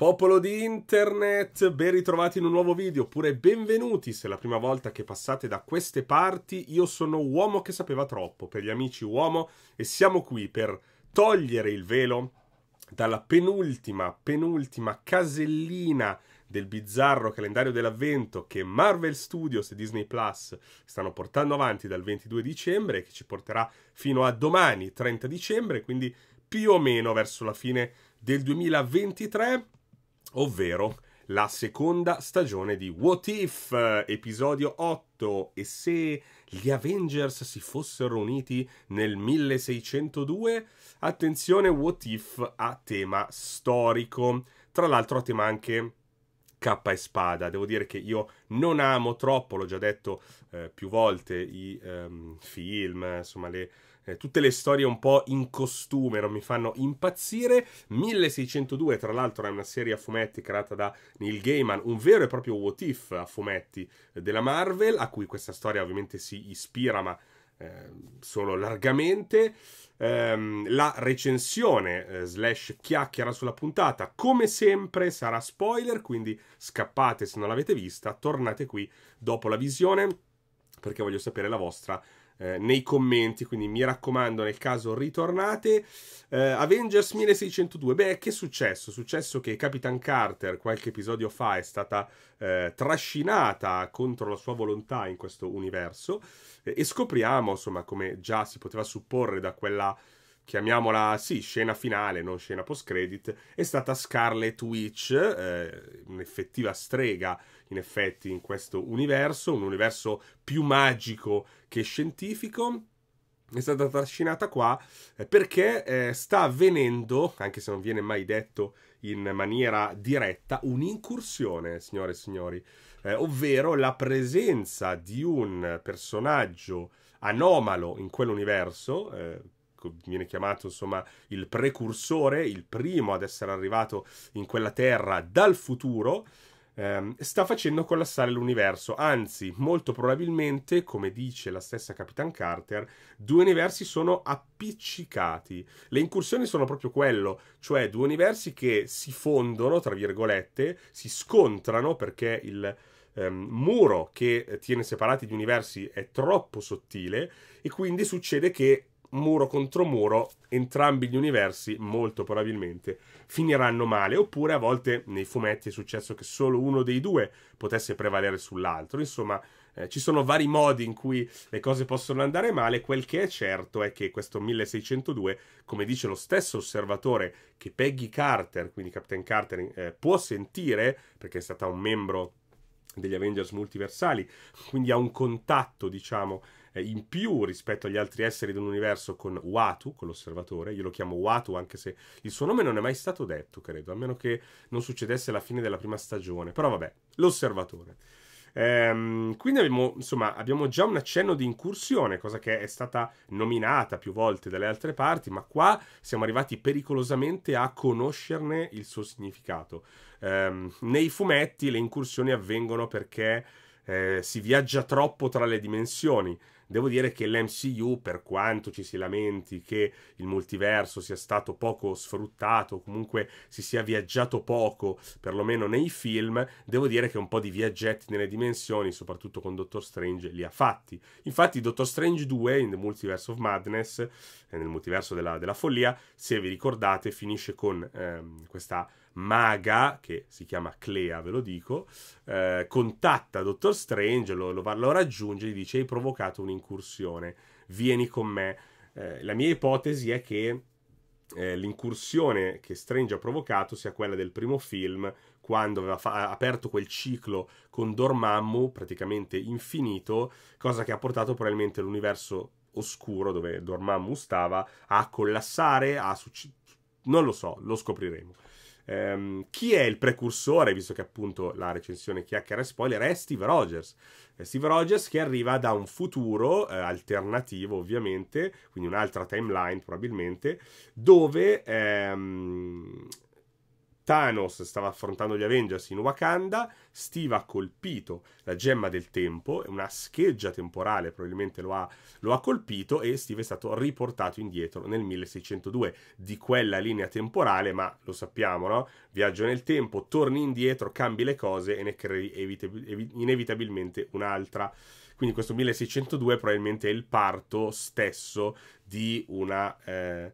Popolo di internet, ben ritrovati in un nuovo video, oppure benvenuti se è la prima volta che passate da queste parti. Io sono Uomo che sapeva troppo, per gli amici Uomo, e siamo qui per togliere il velo dalla penultima, penultima casellina del bizzarro calendario dell'avvento che Marvel Studios e Disney Plus stanno portando avanti dal 22 dicembre e che ci porterà fino a domani, 30 dicembre, quindi più o meno verso la fine del 2023 ovvero la seconda stagione di What If, episodio 8. E se gli Avengers si fossero uniti nel 1602? Attenzione, What If a tema storico. Tra l'altro a tema anche K e Spada. Devo dire che io non amo troppo, l'ho già detto eh, più volte, i ehm, film, insomma le eh, tutte le storie un po' in costume non mi fanno impazzire. 1602, tra l'altro, è una serie a fumetti creata da Neil Gaiman, un vero e proprio what if a fumetti eh, della Marvel, a cui questa storia ovviamente si ispira, ma eh, solo largamente. Eh, la recensione eh, slash chiacchiera sulla puntata, come sempre, sarà spoiler, quindi scappate se non l'avete vista, tornate qui dopo la visione perché voglio sapere la vostra eh, nei commenti, quindi mi raccomando nel caso ritornate. Eh, Avengers 1602, beh che è successo? È successo che Capitan Carter qualche episodio fa è stata eh, trascinata contro la sua volontà in questo universo eh, e scopriamo, insomma, come già si poteva supporre da quella chiamiamola sì, scena finale, non scena post-credit, è stata Scarlet Witch, eh, un'effettiva strega in effetti in questo universo, un universo più magico che scientifico. È stata trascinata qua eh, perché eh, sta avvenendo, anche se non viene mai detto in maniera diretta, un'incursione, signore e signori, eh, ovvero la presenza di un personaggio anomalo in quell'universo, eh, Ecco, viene chiamato insomma il precursore, il primo ad essere arrivato in quella terra dal futuro, ehm, sta facendo collassare l'universo. Anzi, molto probabilmente, come dice la stessa Capitan Carter, due universi sono appiccicati. Le incursioni sono proprio quello, cioè due universi che si fondono, tra virgolette, si scontrano perché il Um, muro che eh, tiene separati gli universi è troppo sottile e quindi succede che muro contro muro, entrambi gli universi molto probabilmente finiranno male, oppure a volte nei fumetti è successo che solo uno dei due potesse prevalere sull'altro, insomma eh, ci sono vari modi in cui le cose possono andare male, quel che è certo è che questo 1602, come dice lo stesso osservatore che Peggy Carter, quindi Captain Carter, eh, può sentire, perché è stata un membro degli Avengers multiversali, quindi ha un contatto, diciamo, eh, in più rispetto agli altri esseri dell'universo con Watu, con l'osservatore. Io lo chiamo Watu anche se il suo nome non è mai stato detto, credo, a meno che non succedesse alla fine della prima stagione. Però vabbè, l'osservatore. Ehm, quindi abbiamo, insomma, abbiamo già un accenno di incursione, cosa che è stata nominata più volte dalle altre parti, ma qua siamo arrivati pericolosamente a conoscerne il suo significato. Ehm, nei fumetti le incursioni avvengono perché eh, si viaggia troppo tra le dimensioni. Devo dire che l'MCU, per quanto ci si lamenti che il multiverso sia stato poco sfruttato, comunque si sia viaggiato poco, perlomeno nei film, devo dire che un po' di viaggetti nelle dimensioni, soprattutto con Doctor Strange, li ha fatti. Infatti Doctor Strange 2 in The Multiverse of Madness, eh, nel multiverso della, della follia, se vi ricordate, finisce con ehm, questa maga, che si chiama Clea, ve lo dico, eh, contatta Dottor Strange, lo, lo, lo raggiunge e gli dice hai provocato un'incursione, vieni con me. Eh, la mia ipotesi è che eh, l'incursione che Strange ha provocato sia quella del primo film, quando aveva fa- aperto quel ciclo con Dormammu, praticamente infinito, cosa che ha portato probabilmente l'universo oscuro dove Dormammu stava a collassare, a succ- non lo so, lo scopriremo. Ehm, chi è il precursore, visto che appunto la recensione chiacchiera e spoiler, è Steve Rogers. Steve Rogers che arriva da un futuro eh, alternativo, ovviamente, quindi un'altra timeline probabilmente, dove... Ehm, Thanos stava affrontando gli Avengers in Wakanda, Steve ha colpito la gemma del tempo, una scheggia temporale probabilmente lo ha, lo ha, colpito e Steve è stato riportato indietro nel 1602 di quella linea temporale, ma lo sappiamo, no? Viaggio nel tempo, torni indietro, cambi le cose e ne crei inevitabilmente un'altra. Quindi questo 1602 probabilmente è il parto stesso di una... Eh,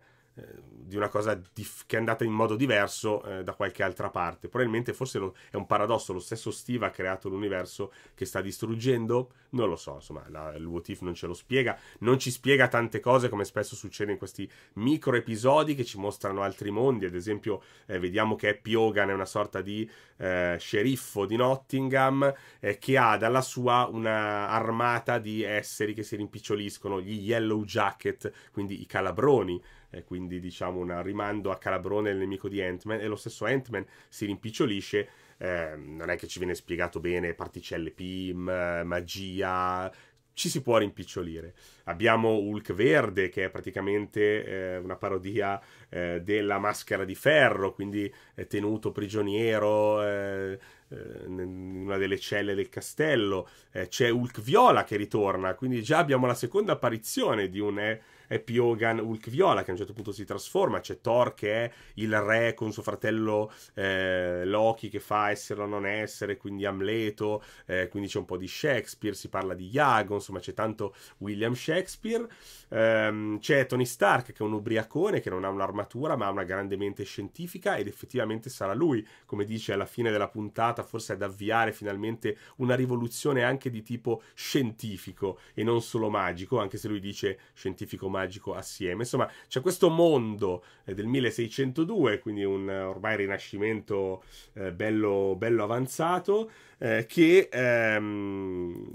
di una cosa dif- che è andata in modo diverso eh, da qualche altra parte. Probabilmente forse lo- è un paradosso, lo stesso Steve ha creato l'universo che sta distruggendo, non lo so, insomma, la, il what if non ce lo spiega, non ci spiega tante cose come spesso succede in questi micro episodi che ci mostrano altri mondi, ad esempio eh, vediamo che Happy Hogan è una sorta di eh, sceriffo di Nottingham eh, che ha dalla sua una armata di esseri che si rimpiccioliscono, gli Yellow Jacket, quindi i calabroni eh, quindi diciamo un rimando a Calabrone il nemico di Ant-Man, e lo stesso Ant-Man si rimpicciolisce, eh, non è che ci viene spiegato bene particelle PIM, magia, ci si può rimpicciolire. Abbiamo Hulk Verde, che è praticamente eh, una parodia eh, della maschera di ferro, quindi è tenuto prigioniero eh, eh in una delle celle del castello. Eh, c'è Hulk Viola che ritorna, quindi già abbiamo la seconda apparizione di un eh, Happy Hogan, Hulk Viola, che a un certo punto si trasforma, c'è Thor che è il re con suo fratello eh, Loki che fa essere o non essere, quindi Amleto, eh, quindi c'è un po' di Shakespeare, si parla di Iago, insomma c'è tanto William Shakespeare, ehm, c'è Tony Stark che è un ubriacone che non ha un'armatura ma ha una grande mente scientifica ed effettivamente sarà lui, come dice alla fine della puntata, forse ad avviare finalmente una rivoluzione anche di tipo scientifico e non solo magico, anche se lui dice scientifico magico magico assieme. Insomma, c'è questo mondo eh, del 1602, quindi un eh, ormai rinascimento eh, bello, bello, avanzato, eh, che ehm,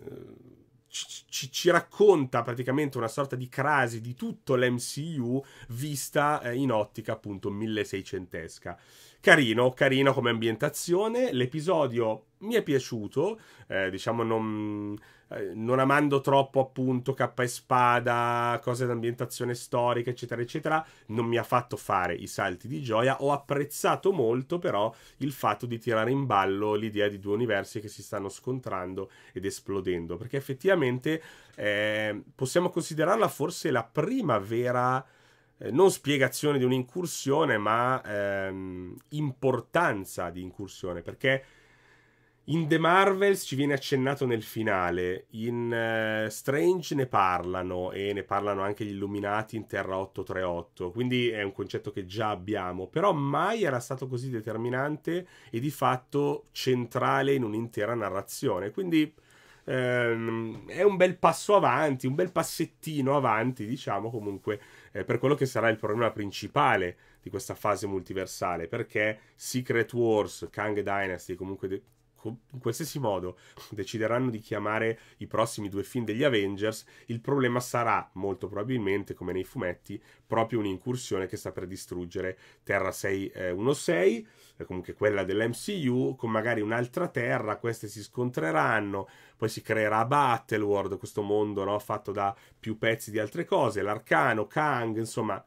ci, ci, racconta praticamente una sorta di crasi di tutto l'MCU vista eh, in ottica appunto 1600esca. Carino, carino come ambientazione, l'episodio mi è piaciuto, eh, diciamo non eh, non amando troppo appunto K Spada, cose d'ambientazione storica, eccetera, eccetera, non mi ha fatto fare i salti di gioia. Ho apprezzato molto però il fatto di tirare in ballo l'idea di due universi che si stanno scontrando ed esplodendo, perché effettivamente eh, possiamo considerarla forse la prima vera eh, non spiegazione di un'incursione, ma ehm, importanza di incursione, perché in The Marvels ci viene accennato nel finale, in uh, Strange ne parlano e ne parlano anche gli Illuminati in Terra 838, quindi è un concetto che già abbiamo, però mai era stato così determinante e di fatto centrale in un'intera narrazione, quindi ehm, è un bel passo avanti, un bel passettino avanti, diciamo comunque, eh, per quello che sarà il problema principale di questa fase multiversale, perché Secret Wars, Kang Dynasty, comunque... De- in qualsiasi modo decideranno di chiamare i prossimi due film degli Avengers, il problema sarà molto probabilmente, come nei fumetti, proprio un'incursione che sta per distruggere Terra 616, eh, eh, comunque quella dell'MCU, con magari un'altra Terra, queste si scontreranno, poi si creerà Battleworld, questo mondo no, fatto da più pezzi di altre cose, l'Arcano, Kang, insomma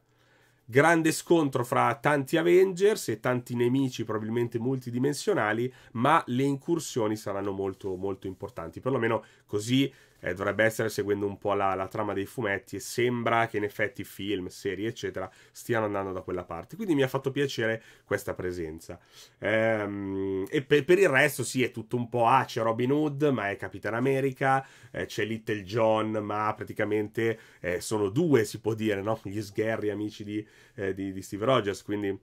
grande scontro fra tanti Avengers e tanti nemici probabilmente multidimensionali, ma le incursioni saranno molto molto importanti, perlomeno così eh, dovrebbe essere seguendo un po' la, la, trama dei fumetti e sembra che in effetti film, serie eccetera stiano andando da quella parte, quindi mi ha fatto piacere questa presenza. Ehm, e per, per, il resto sì, è tutto un po' ah c'è Robin Hood ma è Capitan America, eh, c'è Little John ma praticamente eh, sono due si può dire, no? gli sgherri amici di, eh, di, di Steve Rogers, quindi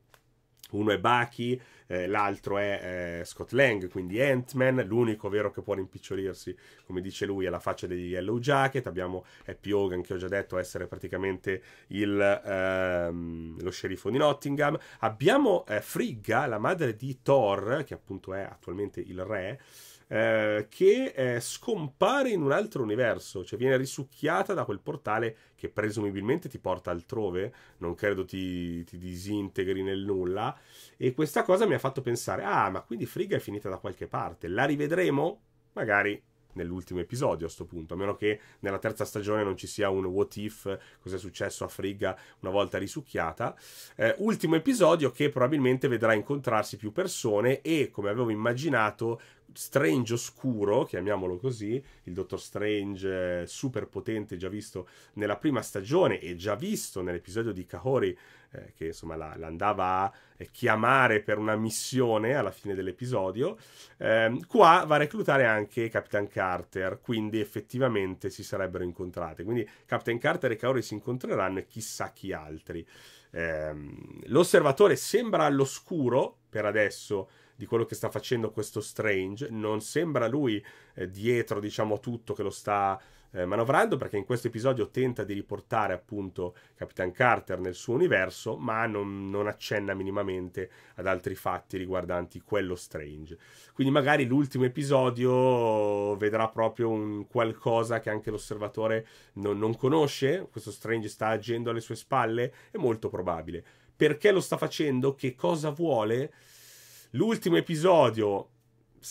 uno è Bucky eh, l'altro è eh, Scott Lang, quindi Ant-Man, l'unico vero che può rimpicciolirsi, come dice lui, alla faccia degli Yellow Jacket, abbiamo Happy Hogan che ho già detto essere praticamente il, ehm, lo sceriffo di Nottingham, abbiamo eh, Frigga, la madre di Thor, che appunto è attualmente il re, eh, che eh, scompare in un altro universo, cioè viene risucchiata da quel portale che presumibilmente ti porta altrove, non credo ti, ti disintegri nel nulla, e questa cosa mi ha fatto pensare, ah, ma quindi Frigga è finita da qualche parte, la rivedremo? Magari nell'ultimo episodio a questo punto, a meno che nella terza stagione non ci sia un what if, cosa è successo a Frigga una volta risucchiata. Eh, ultimo episodio che probabilmente vedrà incontrarsi più persone e, come avevo immaginato, strange oscuro, chiamiamolo così, il dottor Strange super potente già visto nella prima stagione e già visto nell'episodio di Kahori eh, che insomma la, la, a eh, chiamare per una missione alla fine dell'episodio, eh, qua va a reclutare anche Capitan Carter, quindi effettivamente si sarebbero incontrate. Quindi Capitan Carter e Kahori si incontreranno e chissà chi altri. Eh, l'osservatore sembra all'oscuro per adesso di quello che sta facendo questo Strange. Non sembra lui eh, dietro, diciamo, tutto che lo sta eh, manovrando, perché in questo episodio tenta di riportare appunto Capitan Carter nel suo universo, ma non, non accenna minimamente ad altri fatti riguardanti quello Strange. Quindi magari l'ultimo episodio vedrà proprio un qualcosa che anche l'osservatore non, non conosce, questo Strange sta agendo alle sue spalle, è molto probabile. Perché lo sta facendo? Che cosa vuole? L'ultimo episodio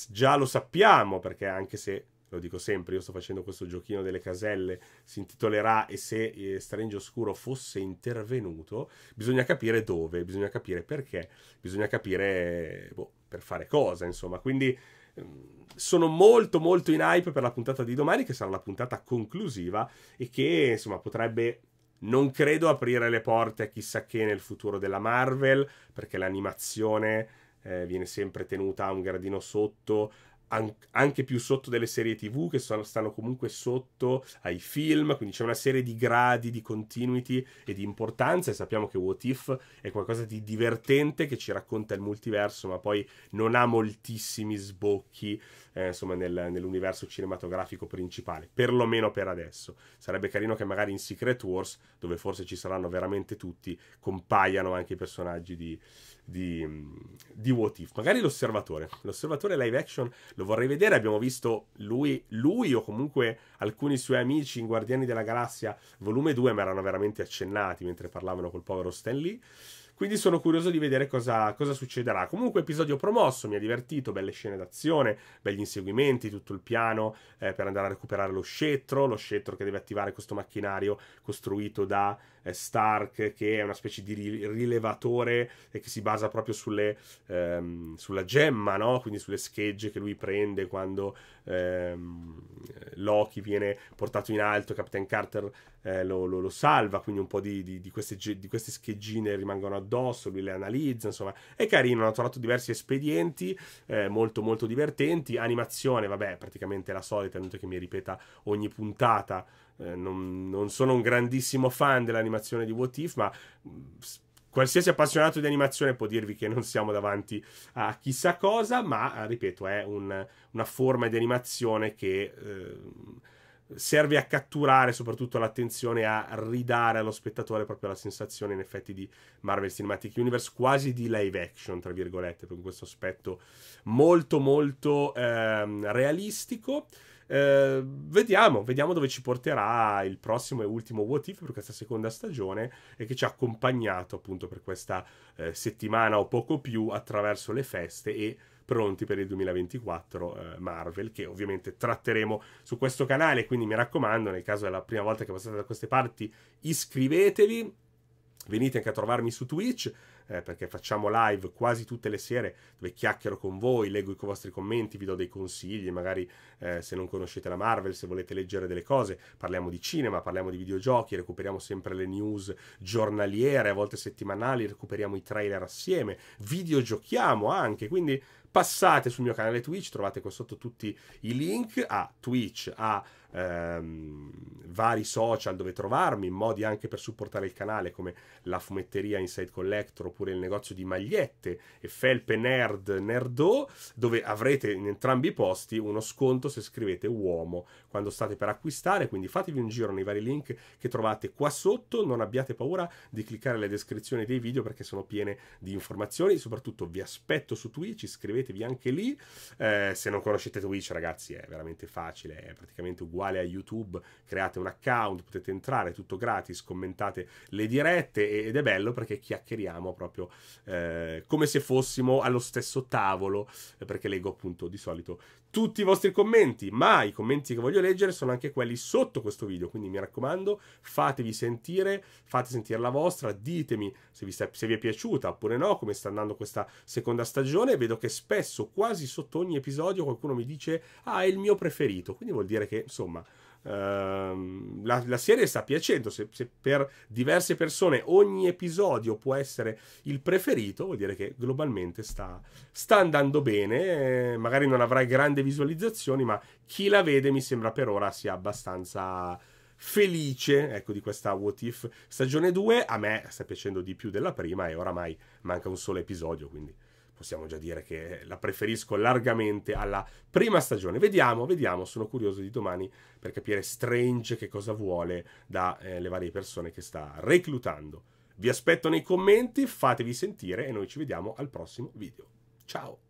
già lo sappiamo perché anche se lo dico sempre, io sto facendo questo giochino delle caselle, si intitolerà E se eh, Strange Oscuro fosse intervenuto, bisogna capire dove, bisogna capire perché, bisogna capire boh, per fare cosa, insomma. Quindi ehm, sono molto molto in hype per la puntata di domani che sarà la puntata conclusiva e che insomma potrebbe non credo aprire le porte a chissà che nel futuro della Marvel perché l'animazione eh, viene sempre tenuta a un gradino sotto anche più sotto delle serie tv che sono, stanno comunque sotto ai film, quindi c'è una serie di gradi, di continuity e di importanza e sappiamo che What If è qualcosa di divertente che ci racconta il multiverso ma poi non ha moltissimi sbocchi eh, insomma nel, nell'universo cinematografico principale, perlomeno per adesso. Sarebbe carino che magari in Secret Wars, dove forse ci saranno veramente tutti, compaiano anche i personaggi di, di, di What If, magari l'osservatore, l'osservatore live action lo vorrei vedere. Abbiamo visto lui, lui o comunque alcuni suoi amici in Guardiani della Galassia, volume 2, ma erano veramente accennati mentre parlavano col povero Stan Lee. Quindi sono curioso di vedere cosa, cosa, succederà. Comunque, episodio promosso, mi ha divertito, belle scene d'azione, begli inseguimenti, tutto il piano eh, per andare a recuperare lo scettro, lo scettro che deve attivare questo macchinario costruito da eh, Stark, che è una specie di rilevatore e che si basa proprio sulle, ehm, sulla gemma, no? quindi sulle schegge che lui prende quando ehm, Loki viene portato in alto, Captain Carter eh, lo, lo, lo, salva, quindi un po' di, di, di, queste, di queste, scheggine rimangono addosso addosso, lui le analizza, insomma, è carino, hanno trovato diversi espedienti, eh, molto molto divertenti, animazione, vabbè, praticamente la solita, è che mi ripeta ogni puntata, eh, non, non, sono un grandissimo fan dell'animazione di What If, ma... Qualsiasi appassionato di animazione può dirvi che non siamo davanti a chissà cosa, ma ripeto, è un, una forma di animazione che eh, serve a catturare soprattutto l'attenzione, a ridare allo spettatore proprio la sensazione in effetti di Marvel Cinematic Universe, quasi di live action, tra virgolette, con questo aspetto molto molto ehm, realistico. Eh, vediamo, vediamo dove ci porterà il prossimo e ultimo What If per questa seconda stagione e che ci ha accompagnato appunto per questa eh, settimana o poco più attraverso le feste e pronti per il 2024 eh, Marvel, che ovviamente tratteremo su questo canale, quindi mi raccomando, nel caso è la prima volta che passate da queste parti, iscrivetevi, venite anche a trovarmi su Twitch eh, perché facciamo live quasi tutte le sere dove chiacchiero con voi, leggo i vostri commenti, vi do dei consigli, magari eh, se non conoscete la Marvel, se volete leggere delle cose, parliamo di cinema, parliamo di videogiochi, recuperiamo sempre le news giornaliere, a volte settimanali, recuperiamo i trailer assieme, videogiochiamo anche, quindi passate sul mio canale Twitch, trovate qua sotto tutti i link a Twitch, a ehm, vari social dove trovarmi, modi anche per supportare il canale come la fumetteria Inside Collector oppure il negozio di magliette e felpe nerd nerdo, dove avrete in entrambi i posti uno sconto se scrivete uomo quando state per acquistare, quindi fatevi un giro nei vari link che trovate qua sotto, non abbiate paura di cliccare le descrizioni dei video perché sono piene di informazioni, soprattutto vi aspetto su Twitch, iscrivetevi anche lì, eh, se non conoscete Twitch ragazzi è veramente facile, è praticamente uguale uguale a YouTube, create un account, potete entrare, tutto gratis, commentate le dirette ed è bello perché chiacchieriamo proprio eh, come se fossimo allo stesso tavolo, eh, perché leggo appunto di solito tutti i vostri commenti, ma i commenti che voglio leggere sono anche quelli sotto questo video, quindi mi raccomando fatevi sentire, fate sentire la vostra, ditemi se vi, sta, se vi è piaciuta oppure no, come sta andando questa seconda stagione, vedo che spesso, quasi sotto ogni episodio, qualcuno mi dice ah è il mio preferito, quindi vuol dire che insomma Ehm, la, la, serie sta piacendo. Se, se, per diverse persone ogni episodio può essere il preferito, vuol dire che globalmente sta, sta andando bene. Eh, magari non avrai grandi visualizzazioni, ma chi la vede mi sembra per ora sia abbastanza felice ecco, di questa What If stagione 2. A me sta piacendo di più della prima e oramai manca un solo episodio, quindi possiamo già dire che la preferisco largamente alla prima stagione. Vediamo, vediamo, sono curioso di domani per capire Strange che cosa vuole dalle eh, varie persone che sta reclutando. Vi aspetto nei commenti, fatevi sentire e noi ci vediamo al prossimo video. Ciao!